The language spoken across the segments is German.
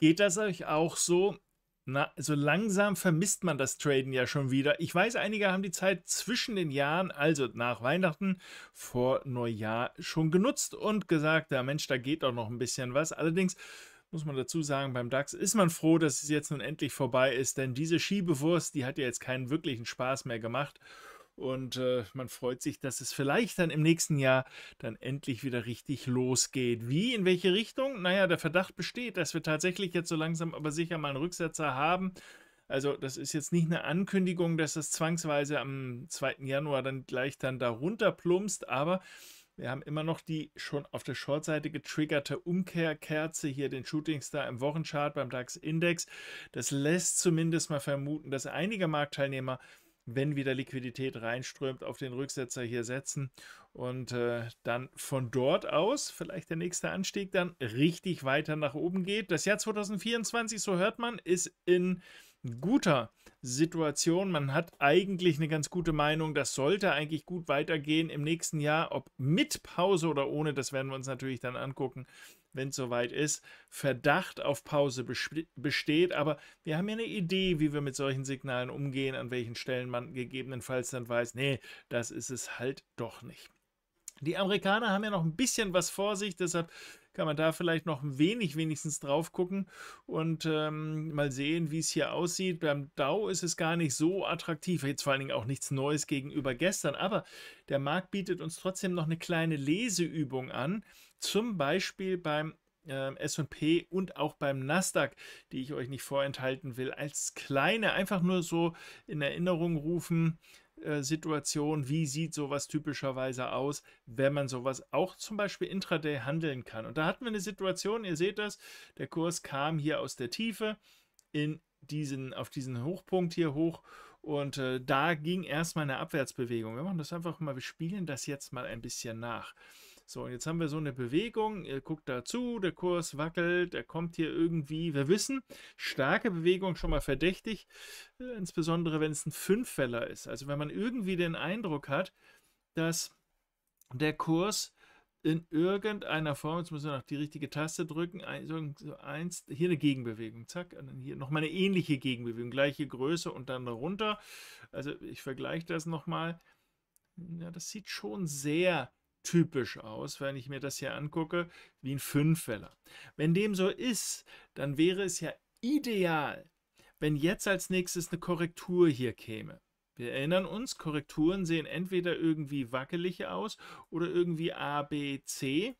Geht das euch auch so? Na, so langsam vermisst man das Traden ja schon wieder. Ich weiß, einige haben die Zeit zwischen den Jahren, also nach Weihnachten, vor Neujahr schon genutzt und gesagt, ja Mensch, da geht doch noch ein bisschen was. Allerdings muss man dazu sagen, beim DAX ist man froh, dass es jetzt nun endlich vorbei ist, denn diese Schiebewurst, die hat ja jetzt keinen wirklichen Spaß mehr gemacht. Und äh, man freut sich, dass es vielleicht dann im nächsten Jahr dann endlich wieder richtig losgeht. Wie, in welche Richtung? Naja, der Verdacht besteht, dass wir tatsächlich jetzt so langsam aber sicher mal einen Rücksetzer haben. Also das ist jetzt nicht eine Ankündigung, dass das zwangsweise am 2. Januar dann gleich dann darunter plumpst, aber wir haben immer noch die schon auf der Shortseite getriggerte Umkehrkerze, hier den Shooting Star im Wochenchart beim DAX-Index. Das lässt zumindest mal vermuten, dass einige Marktteilnehmer wenn wieder Liquidität reinströmt, auf den Rücksetzer hier setzen und äh, dann von dort aus vielleicht der nächste Anstieg dann richtig weiter nach oben geht. Das Jahr 2024, so hört man, ist in guter Situation. Man hat eigentlich eine ganz gute Meinung. Das sollte eigentlich gut weitergehen im nächsten Jahr. Ob mit Pause oder ohne, das werden wir uns natürlich dann angucken, wenn es soweit ist. Verdacht auf Pause besteht. Aber wir haben ja eine Idee, wie wir mit solchen Signalen umgehen, an welchen Stellen man gegebenenfalls dann weiß, nee, das ist es halt doch nicht. Die Amerikaner haben ja noch ein bisschen was vor sich, deshalb kann man da vielleicht noch ein wenig wenigstens drauf gucken und ähm, mal sehen, wie es hier aussieht. Beim Dow ist es gar nicht so attraktiv, jetzt vor allen Dingen auch nichts Neues gegenüber gestern, aber der Markt bietet uns trotzdem noch eine kleine Leseübung an, zum Beispiel beim ähm, SP und auch beim Nasdaq, die ich euch nicht vorenthalten will, als kleine einfach nur so in Erinnerung rufen, äh, Situation, wie sieht sowas typischerweise aus, wenn man sowas auch zum Beispiel intraday handeln kann. Und da hatten wir eine Situation, ihr seht das, der Kurs kam hier aus der Tiefe in diesen, auf diesen Hochpunkt hier hoch und äh, da ging erstmal eine Abwärtsbewegung. Wir machen das einfach mal, wir spielen das jetzt mal ein bisschen nach. So, jetzt haben wir so eine Bewegung. Ihr guckt dazu, der Kurs wackelt, er kommt hier irgendwie. Wir wissen, starke Bewegung schon mal verdächtig, äh, insbesondere wenn es ein Fünffäller ist. Also wenn man irgendwie den Eindruck hat, dass der Kurs in irgendeiner Form, jetzt müssen wir noch die richtige Taste drücken, eins, hier eine Gegenbewegung, zack, und dann hier nochmal eine ähnliche Gegenbewegung, gleiche Größe und dann runter. Also ich vergleiche das nochmal. Ja, das sieht schon sehr typisch aus, wenn ich mir das hier angucke, wie ein Fünfweller. Wenn dem so ist, dann wäre es ja ideal, wenn jetzt als nächstes eine Korrektur hier käme. Wir erinnern uns, Korrekturen sehen entweder irgendwie wackelig aus oder irgendwie A, B, C.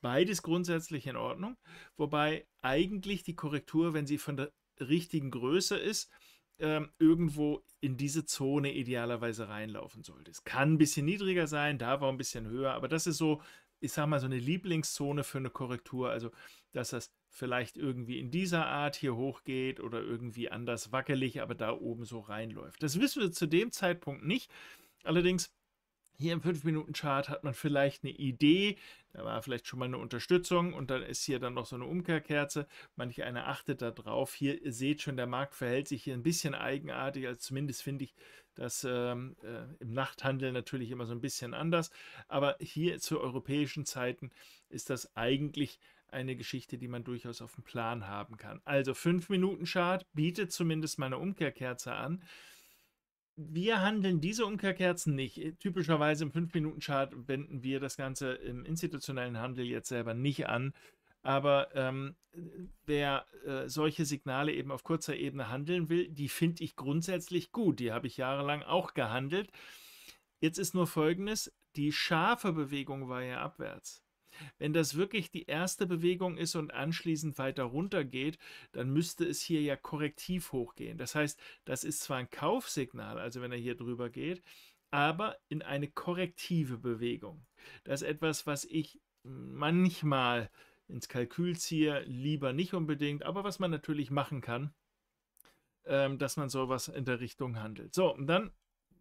Beides grundsätzlich in Ordnung, wobei eigentlich die Korrektur, wenn sie von der richtigen Größe ist, ähm, irgendwo in diese Zone idealerweise reinlaufen sollte. Es Kann ein bisschen niedriger sein, da war ein bisschen höher, aber das ist so, ich sag mal, so eine Lieblingszone für eine Korrektur. Also, dass das vielleicht irgendwie in dieser Art hier hochgeht oder irgendwie anders wackelig, aber da oben so reinläuft. Das wissen wir zu dem Zeitpunkt nicht. Allerdings hier im 5-Minuten-Chart hat man vielleicht eine Idee, da war vielleicht schon mal eine Unterstützung und dann ist hier dann noch so eine Umkehrkerze. Manch einer achtet da drauf. Hier ihr seht schon, der Markt verhält sich hier ein bisschen eigenartig, also zumindest finde ich das ähm, äh, im Nachthandel natürlich immer so ein bisschen anders. Aber hier zu europäischen Zeiten ist das eigentlich eine Geschichte, die man durchaus auf dem Plan haben kann. Also 5-Minuten-Chart bietet zumindest mal eine Umkehrkerze an wir handeln diese Umkehrkerzen nicht. Äh, typischerweise im 5-Minuten-Chart wenden wir das Ganze im institutionellen Handel jetzt selber nicht an. Aber ähm, wer äh, solche Signale eben auf kurzer Ebene handeln will, die finde ich grundsätzlich gut. Die habe ich jahrelang auch gehandelt. Jetzt ist nur Folgendes, die scharfe Bewegung war ja abwärts. Wenn das wirklich die erste Bewegung ist und anschließend weiter runter geht, dann müsste es hier ja korrektiv hochgehen. Das heißt, das ist zwar ein Kaufsignal, also wenn er hier drüber geht, aber in eine korrektive Bewegung. Das ist etwas, was ich manchmal ins Kalkül ziehe, lieber nicht unbedingt, aber was man natürlich machen kann, ähm, dass man sowas in der Richtung handelt. So, und dann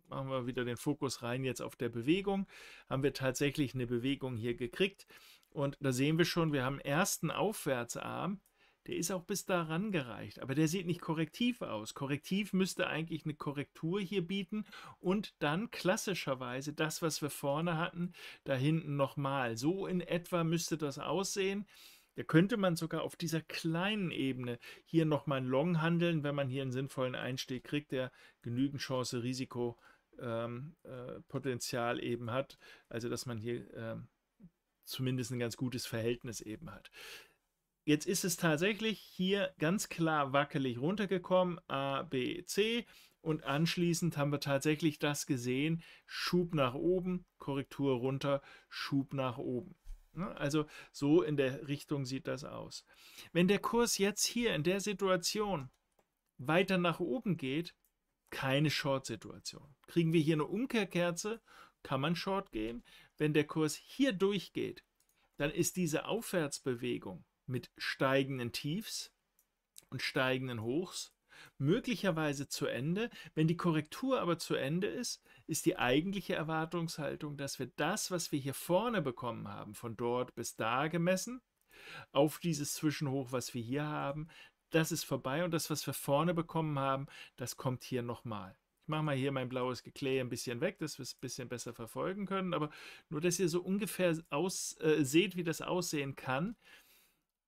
machen wir wieder den Fokus rein jetzt auf der Bewegung. Haben wir tatsächlich eine Bewegung hier gekriegt? Und da sehen wir schon, wir haben ersten Aufwärtsarm. Der ist auch bis da rangereicht, aber der sieht nicht korrektiv aus. Korrektiv müsste eigentlich eine Korrektur hier bieten und dann klassischerweise das, was wir vorne hatten, da hinten nochmal. So in etwa müsste das aussehen. Da könnte man sogar auf dieser kleinen Ebene hier nochmal einen Long handeln, wenn man hier einen sinnvollen Einstieg kriegt, der genügend Chance, Risiko, ähm, äh, Potenzial eben hat. Also dass man hier ähm, zumindest ein ganz gutes Verhältnis eben hat. Jetzt ist es tatsächlich hier ganz klar wackelig runtergekommen, A, B, C. Und anschließend haben wir tatsächlich das gesehen, Schub nach oben, Korrektur runter, Schub nach oben. Also so in der Richtung sieht das aus. Wenn der Kurs jetzt hier in der Situation weiter nach oben geht, keine Short-Situation. Kriegen wir hier eine Umkehrkerze, kann man Short gehen wenn der Kurs hier durchgeht, dann ist diese Aufwärtsbewegung mit steigenden Tiefs und steigenden Hochs möglicherweise zu Ende. Wenn die Korrektur aber zu Ende ist, ist die eigentliche Erwartungshaltung, dass wir das, was wir hier vorne bekommen haben, von dort bis da gemessen, auf dieses Zwischenhoch, was wir hier haben, das ist vorbei und das, was wir vorne bekommen haben, das kommt hier nochmal mache mal hier mein blaues Geklee ein bisschen weg, dass wir es ein bisschen besser verfolgen können. Aber nur, dass ihr so ungefähr aus, äh, seht, wie das aussehen kann.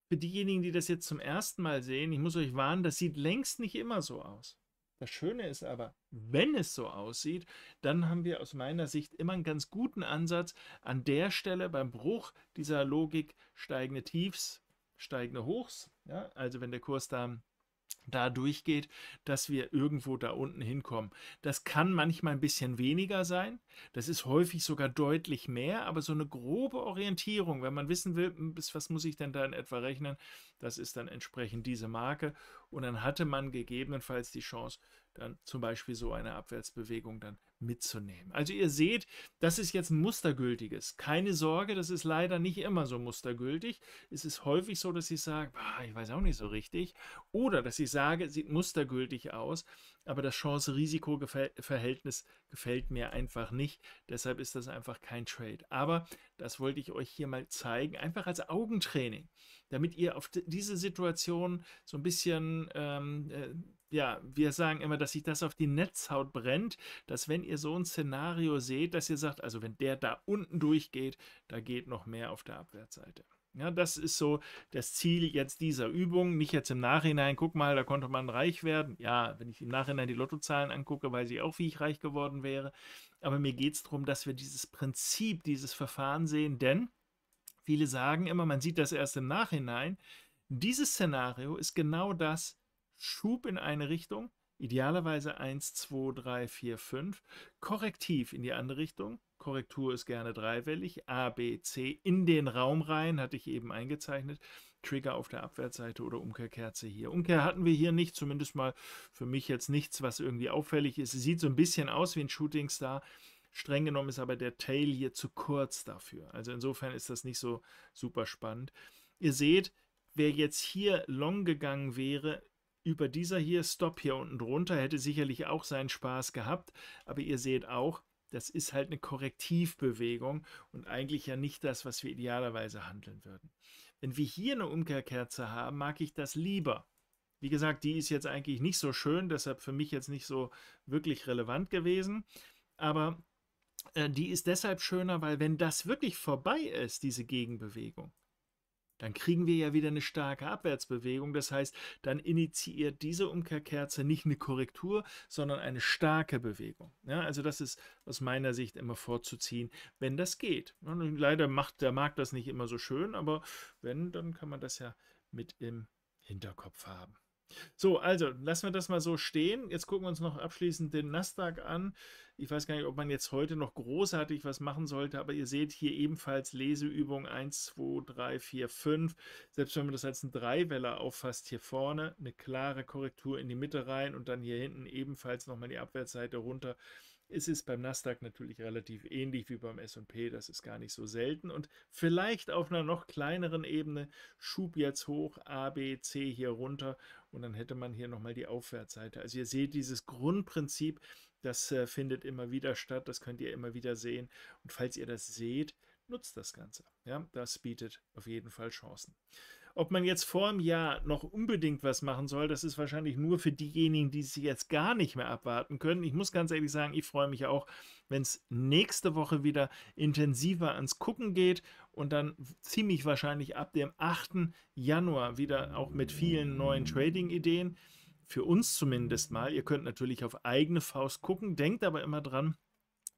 Für diejenigen, die das jetzt zum ersten Mal sehen, ich muss euch warnen, das sieht längst nicht immer so aus. Das Schöne ist aber, wenn es so aussieht, dann haben wir aus meiner Sicht immer einen ganz guten Ansatz, an der Stelle beim Bruch dieser Logik steigende Tiefs, steigende Hochs. Ja? Also wenn der Kurs da da durchgeht, dass wir irgendwo da unten hinkommen. Das kann manchmal ein bisschen weniger sein, das ist häufig sogar deutlich mehr, aber so eine grobe Orientierung, wenn man wissen will, hm, bis was muss ich denn da in etwa rechnen, das ist dann entsprechend diese Marke und dann hatte man gegebenenfalls die Chance, dann zum Beispiel so eine Abwärtsbewegung dann mitzunehmen. Also ihr seht, das ist jetzt ein mustergültiges. Keine Sorge, das ist leider nicht immer so mustergültig. Es ist häufig so, dass ich sage, bah, ich weiß auch nicht so richtig. Oder dass ich sage, sieht mustergültig aus, aber das Chance-Risiko-Verhältnis gefällt mir einfach nicht. Deshalb ist das einfach kein Trade. Aber das wollte ich euch hier mal zeigen, einfach als Augentraining, damit ihr auf diese Situation so ein bisschen ähm, äh, ja, wir sagen immer, dass sich das auf die Netzhaut brennt, dass wenn ihr so ein Szenario seht, dass ihr sagt, also wenn der da unten durchgeht, da geht noch mehr auf der Abwärtsseite. Ja, das ist so das Ziel jetzt dieser Übung. Nicht jetzt im Nachhinein, guck mal, da konnte man reich werden. Ja, wenn ich im Nachhinein die Lottozahlen angucke, weiß ich auch, wie ich reich geworden wäre. Aber mir geht es darum, dass wir dieses Prinzip, dieses Verfahren sehen, denn viele sagen immer, man sieht das erst im Nachhinein. Dieses Szenario ist genau das, Schub in eine Richtung, idealerweise 1, 2, 3, 4, 5, korrektiv in die andere Richtung, Korrektur ist gerne dreiwellig, A, B, C, in den Raum rein, hatte ich eben eingezeichnet, Trigger auf der Abwärtsseite oder Umkehrkerze hier. Umkehr hatten wir hier nicht, zumindest mal für mich jetzt nichts, was irgendwie auffällig ist. sieht so ein bisschen aus wie ein Shootingstar, Streng genommen ist aber der Tail hier zu kurz dafür. Also insofern ist das nicht so super spannend. Ihr seht, wer jetzt hier long gegangen wäre, über dieser hier Stop hier unten drunter hätte sicherlich auch seinen Spaß gehabt, aber ihr seht auch, das ist halt eine Korrektivbewegung und eigentlich ja nicht das, was wir idealerweise handeln würden. Wenn wir hier eine Umkehrkerze haben, mag ich das lieber. Wie gesagt, die ist jetzt eigentlich nicht so schön, deshalb für mich jetzt nicht so wirklich relevant gewesen, aber äh, die ist deshalb schöner, weil wenn das wirklich vorbei ist, diese Gegenbewegung, dann kriegen wir ja wieder eine starke Abwärtsbewegung. Das heißt, dann initiiert diese Umkehrkerze nicht eine Korrektur, sondern eine starke Bewegung. Ja, also das ist aus meiner Sicht immer vorzuziehen, wenn das geht. Und leider macht der Markt das nicht immer so schön, aber wenn, dann kann man das ja mit im Hinterkopf haben. So, also lassen wir das mal so stehen. Jetzt gucken wir uns noch abschließend den Nasdaq an. Ich weiß gar nicht, ob man jetzt heute noch großartig was machen sollte, aber ihr seht hier ebenfalls Leseübung 1, 2, 3, 4, 5. Selbst wenn man das als einen Dreiweller auffasst, hier vorne eine klare Korrektur in die Mitte rein und dann hier hinten ebenfalls nochmal die Abwärtsseite runter. Es ist beim Nasdaq natürlich relativ ähnlich wie beim SP, das ist gar nicht so selten. Und vielleicht auf einer noch kleineren Ebene Schub jetzt hoch, A, B, C hier runter und dann hätte man hier nochmal die Aufwärtsseite. Also ihr seht dieses Grundprinzip, das äh, findet immer wieder statt. Das könnt ihr immer wieder sehen. Und falls ihr das seht, nutzt das Ganze. Ja, das bietet auf jeden Fall Chancen. Ob man jetzt vor dem Jahr noch unbedingt was machen soll, das ist wahrscheinlich nur für diejenigen, die sich jetzt gar nicht mehr abwarten können. Ich muss ganz ehrlich sagen, ich freue mich auch, wenn es nächste Woche wieder intensiver ans Gucken geht und dann ziemlich wahrscheinlich ab dem 8. Januar wieder auch mit vielen neuen Trading-Ideen. Für uns zumindest mal. Ihr könnt natürlich auf eigene Faust gucken, denkt aber immer dran,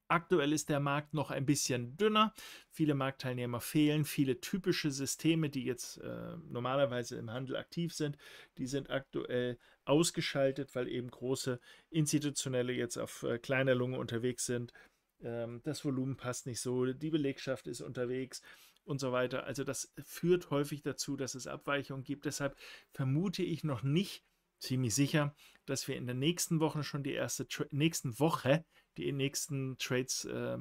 Aktuell ist der Markt noch ein bisschen dünner. Viele Marktteilnehmer fehlen. Viele typische Systeme, die jetzt äh, normalerweise im Handel aktiv sind, die sind aktuell ausgeschaltet, weil eben große institutionelle jetzt auf äh, kleiner Lunge unterwegs sind. Ähm, das Volumen passt nicht so. Die Belegschaft ist unterwegs und so weiter. Also das führt häufig dazu, dass es Abweichungen gibt. Deshalb vermute ich noch nicht ziemlich sicher, dass wir in der nächsten Woche schon die erste Tra nächsten Woche die nächsten Trades äh,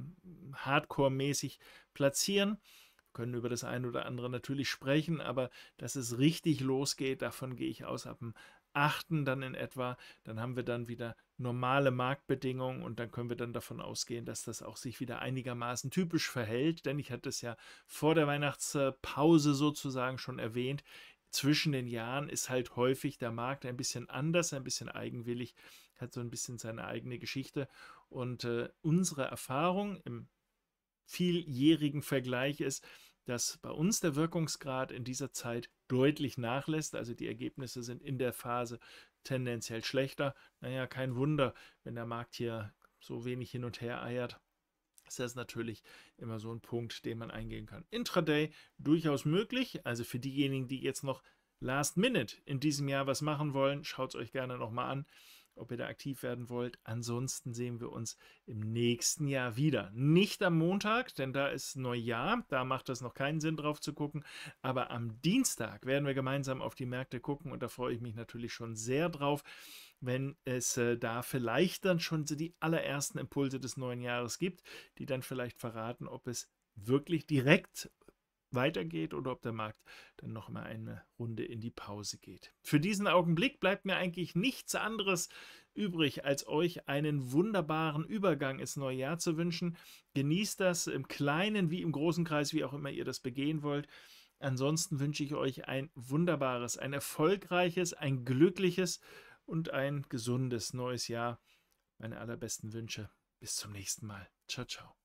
hardcore-mäßig platzieren. Wir können über das eine oder andere natürlich sprechen, aber dass es richtig losgeht, davon gehe ich aus ab dem 8. dann in etwa. Dann haben wir dann wieder normale Marktbedingungen und dann können wir dann davon ausgehen, dass das auch sich wieder einigermaßen typisch verhält. Denn ich hatte es ja vor der Weihnachtspause sozusagen schon erwähnt. Zwischen den Jahren ist halt häufig der Markt ein bisschen anders, ein bisschen eigenwillig hat so ein bisschen seine eigene Geschichte. Und äh, unsere Erfahrung im vieljährigen Vergleich ist, dass bei uns der Wirkungsgrad in dieser Zeit deutlich nachlässt. Also die Ergebnisse sind in der Phase tendenziell schlechter. Naja, kein Wunder, wenn der Markt hier so wenig hin und her eiert. Das ist natürlich immer so ein Punkt, den man eingehen kann. Intraday durchaus möglich. Also für diejenigen, die jetzt noch Last Minute in diesem Jahr was machen wollen, schaut es euch gerne nochmal an ob ihr da aktiv werden wollt. Ansonsten sehen wir uns im nächsten Jahr wieder. Nicht am Montag, denn da ist Neujahr, da macht es noch keinen Sinn drauf zu gucken, aber am Dienstag werden wir gemeinsam auf die Märkte gucken und da freue ich mich natürlich schon sehr drauf wenn es äh, da vielleicht dann schon so die allerersten Impulse des neuen Jahres gibt, die dann vielleicht verraten, ob es wirklich direkt weitergeht oder ob der Markt dann noch mal eine Runde in die Pause geht. Für diesen Augenblick bleibt mir eigentlich nichts anderes übrig, als euch einen wunderbaren Übergang ins neue Jahr zu wünschen. Genießt das im kleinen wie im großen Kreis, wie auch immer ihr das begehen wollt. Ansonsten wünsche ich euch ein wunderbares, ein erfolgreiches, ein glückliches und ein gesundes neues Jahr. Meine allerbesten Wünsche. Bis zum nächsten Mal. Ciao, ciao.